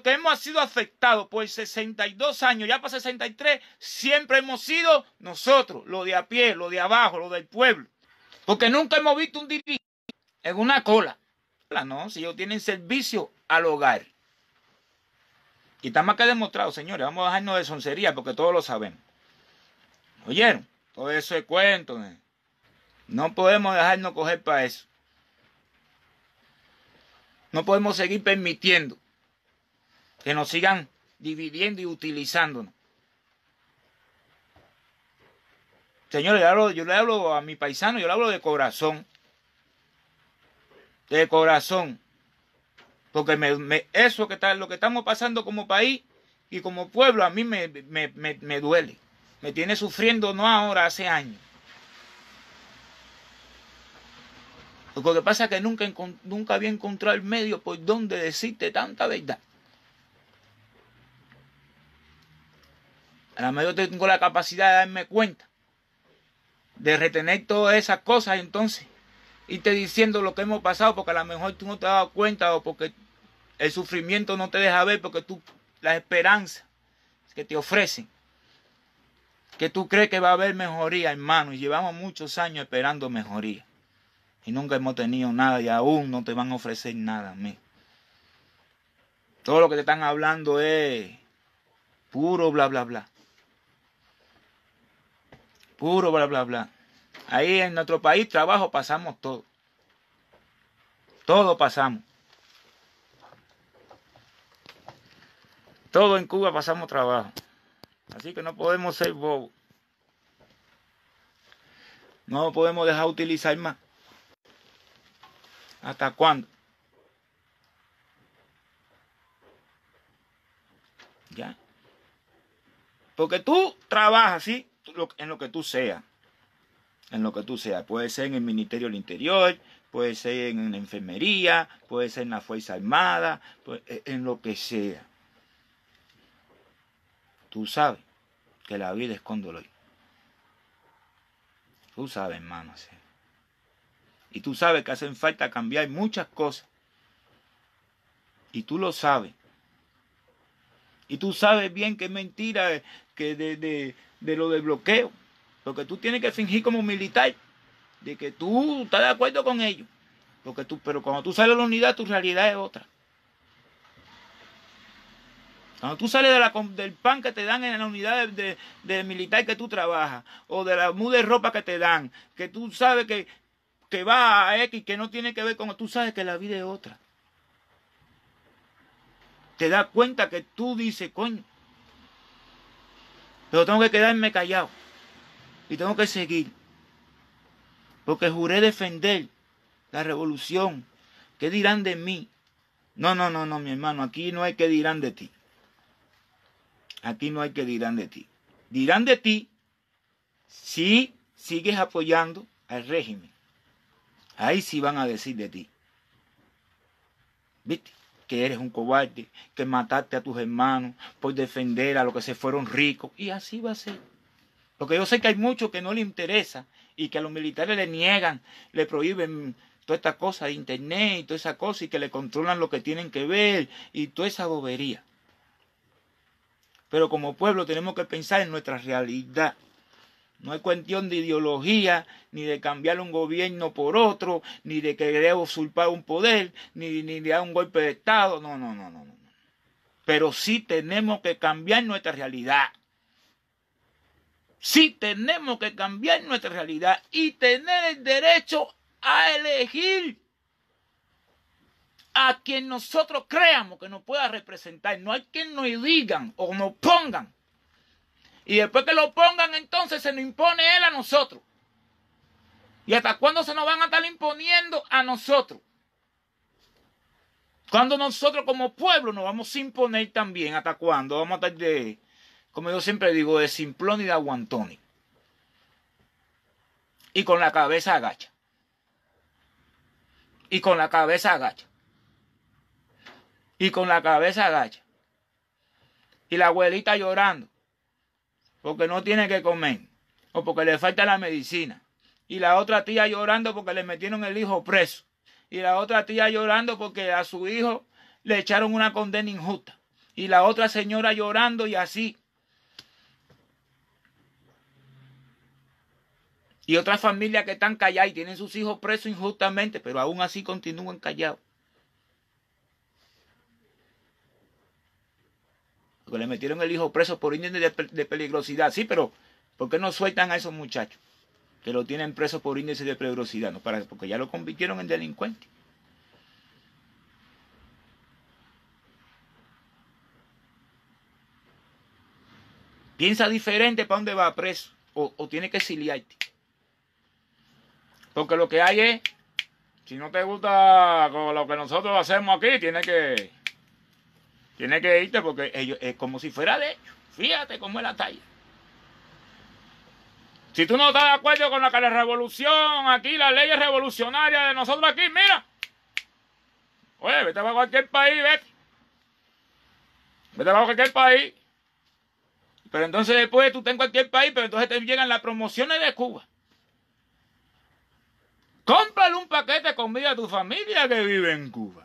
que hemos sido afectados por 62 años, ya para 63, siempre hemos sido nosotros, lo de a pie, lo de abajo, lo del pueblo. Porque nunca hemos visto un dirigente en una cola. No, si ellos tienen servicio al hogar. Y está más que demostrado, señores. Vamos a dejarnos de soncería porque todos lo sabemos. ¿Oyeron? Todo eso es cuento. no podemos dejarnos coger para eso. No podemos seguir permitiendo que nos sigan dividiendo y utilizándonos. Señores, yo, le hablo a mi paisano, yo le hablo de corazón. De corazón. Porque eso que está, lo que estamos pasando como país y como pueblo a mí me, duele. Me tiene sufriendo no ahora, hace años. Lo que pasa es que nunca, nunca había encontrado el medio por donde decirte tanta verdad. A lo mejor tengo la capacidad de darme cuenta, de retener todas esas cosas Y entonces, irte diciendo lo que hemos pasado, porque a lo mejor tú no te has dado cuenta o porque el sufrimiento no te deja ver, porque tú, las esperanzas que te ofrecen, que tú crees que va a haber mejoría, hermano, y llevamos muchos años esperando mejoría, y nunca hemos tenido nada, y aún no te van a ofrecer nada a mí. Todo lo que te están hablando es puro bla, bla, bla puro, bla, bla, bla. Ahí en nuestro país, trabajo, pasamos todo. Todo pasamos. Todo en Cuba pasamos trabajo. Así que no podemos ser bobos. No podemos dejar utilizar más. ¿Hasta cuándo? ¿Ya? Porque tú trabajas, ¿sí? en lo que tú seas. En lo que tú seas. Puede ser en el Ministerio del Interior, puede ser en la enfermería, puede ser en la Fuerza Armada, pues, e, en lo que sea. Tú sabes que la vida es con Tú sabes, hermano. Y tú sabes que hacen falta cambiar muchas cosas. Y tú lo sabes. Y tú sabes bien que es mentira que de, de lo del bloqueo. Porque tú tienes que fingir como militar de que tú estás de acuerdo con ellos. Porque tú, pero cuando tú sales de la unidad, tu realidad es otra. Cuando tú sales de la, del pan que te dan en la unidad de, militar que tú trabajas, o de la muda de ropa que te dan, que tú sabes que, que va a X, que no tiene que ver con... Tú sabes que la vida es otra. Te das cuenta que tú dices, coño, pero tengo que quedarme callado. Y tengo que seguir. Porque juré defender la revolución. ¿Qué dirán de mí? No, no, no, no, mi hermano. Aquí no hay que dirán de ti. Aquí no hay que dirán de ti. Dirán de ti si sigues apoyando al régimen. Ahí sí van a decir de ti. ¿Viste? que eres un cobarde, que mataste a tus hermanos por defender a los que se fueron ricos. Y así va a ser. Porque yo sé que hay muchos que no le interesa y que a los militares le niegan, le prohíben toda esta cosa de internet y toda esa cosa y que le controlan lo que tienen que ver y toda esa bobería. Pero como pueblo tenemos que pensar en nuestra realidad. No es cuestión de ideología, ni de cambiar un gobierno por otro, ni de querer usurpar un poder, ni, de dar un golpe de Estado. No, no, no, no, no. Pero sí tenemos que cambiar nuestra realidad. Sí tenemos que cambiar nuestra realidad y tener el derecho a elegir a quien nosotros creamos que nos pueda representar. No hay quien nos digan o nos pongan y después que lo pongan, entonces se nos impone Él a nosotros. ¿Y hasta cuándo se nos van a estar imponiendo a nosotros? Cuando nosotros como pueblo nos vamos a imponer también, ¿hasta cuándo? Vamos a estar de, como yo siempre digo, de simplón y de aguantón. Y con la cabeza agacha. Y con la cabeza agacha. Y con la cabeza agacha. Y la abuelita llorando porque no tiene que comer o porque le falta la medicina. Y la otra tía llorando porque le metieron el hijo preso. Y la otra tía llorando porque a su hijo le echaron una condena injusta. Y la otra señora llorando y así. Y otras familias que están calladas y tienen sus hijos presos injustamente, pero aún así continúan callados. Que pues le metieron el hijo preso por índice de, peligrosidad. Sí, pero ¿por qué no sueltan a esos muchachos? que lo tienen preso por índice de peligrosidad, ¿no? Para, porque ya lo convirtieron en delincuente. Piensa diferente para dónde va preso o, tiene que exiliarte. Porque lo que hay es, si no te gusta con lo que nosotros hacemos aquí, tiene que tiene que irte porque ellos, es como si fuera de ellos. Fíjate cómo es la talla. Si tú no estás de acuerdo con la, la revolución aquí, las leyes revolucionarias de nosotros aquí, mira. Oye, vete para cualquier país, vete. Vete para cualquier país. Pero entonces después tú estás en cualquier país, pero entonces te llegan las promociones de Cuba. Cómprale un paquete de comida a tu familia que vive en Cuba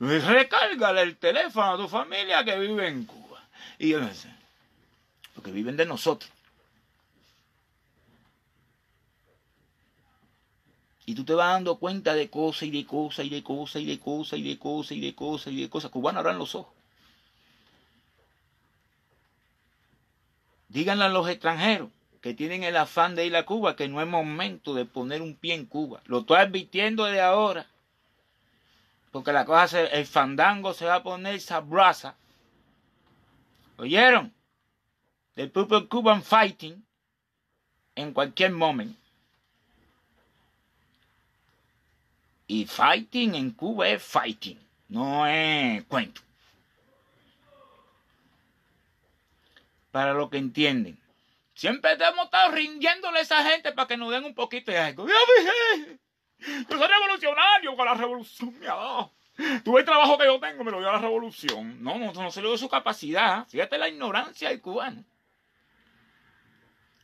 recárgale el teléfono a tu familia que vive en Cuba. Y yo porque viven de nosotros. Y tú te vas dando cuenta de cosas y de cosas y de cosas y de cosas y de cosas y de cosas y de cosas. Cubanos abran los ojos. Díganle a los extranjeros que tienen el afán de ir a Cuba que no es momento de poner un pie en Cuba. Lo estoy advirtiendo desde ahora. Porque la cosa, se, el fandango se va a poner sabrosa. ¿Oyeron? The People Cuban Fighting en cualquier momento. Y fighting en Cuba es fighting, no es cuento. Para lo que entienden. Siempre hemos estado rindiéndole a esa gente para que nos den un poquito de algo. Yo soy revolucionario, con la revolución me Tuve el trabajo que yo tengo, me lo dio la revolución. No, no, no se le dio su capacidad. Fíjate la ignorancia del cubano.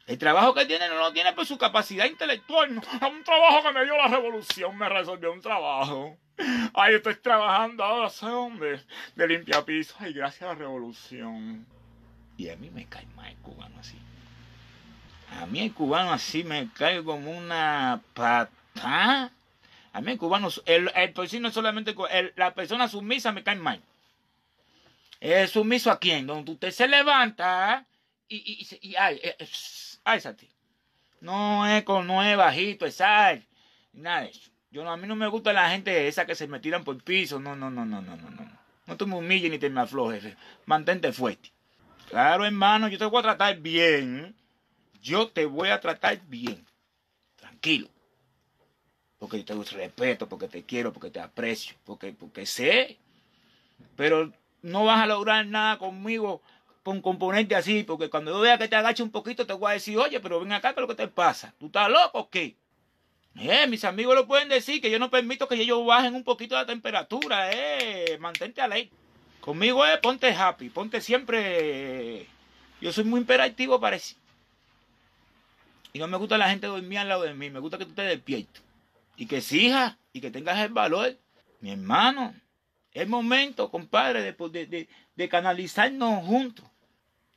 El trabajo que tiene no lo tiene por su capacidad intelectual. un trabajo que me dio la revolución, me resolvió un trabajo. Ahí estoy trabajando ahora, ¿sabes dónde? De piso. Ay, gracias a la revolución. Y a mí me cae mal el cubano así. A mí el cubano así me cae como una pata a ah, mí, cubanos, el, el pues no es solamente el, la persona sumisa me cae mal. ¿Es sumiso a quién? Donde usted se levanta y, y, ay, eh, eh, ay, ay, No es con no bajito, es nada de eso. a mí no me gusta la gente esa que se me tiran por el piso. No, no, no, no, no, no. No, no te me humilles ni te me aflojes. Eh, mantente fuerte. Claro, hermano, yo te voy a tratar bien. Yo te voy a tratar bien. Tranquilo porque yo te respeto, porque te quiero, porque te aprecio, porque, porque sé. Pero no vas a lograr nada conmigo con componente así, porque cuando yo vea que te agache un poquito, te voy a decir, oye, pero ven acá, ¿qué lo que te pasa? ¿Tú estás loco o qué? Eh, mis amigos lo pueden decir, que yo no permito que ellos bajen un poquito la temperatura, eh, mantente a ley. Conmigo eh, ponte happy, ponte siempre... Yo soy muy imperativo, para eso. Y no me gusta la gente dormir al lado de mí, me gusta que tú te despiertes y que sigas y que tengas el valor. Mi hermano, es momento, compadre, de, de, canalizarnos juntos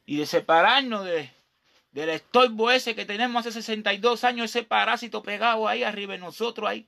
y de separarnos de, del estorbo ese que tenemos hace 62 años, ese parásito pegado ahí arriba de nosotros, ahí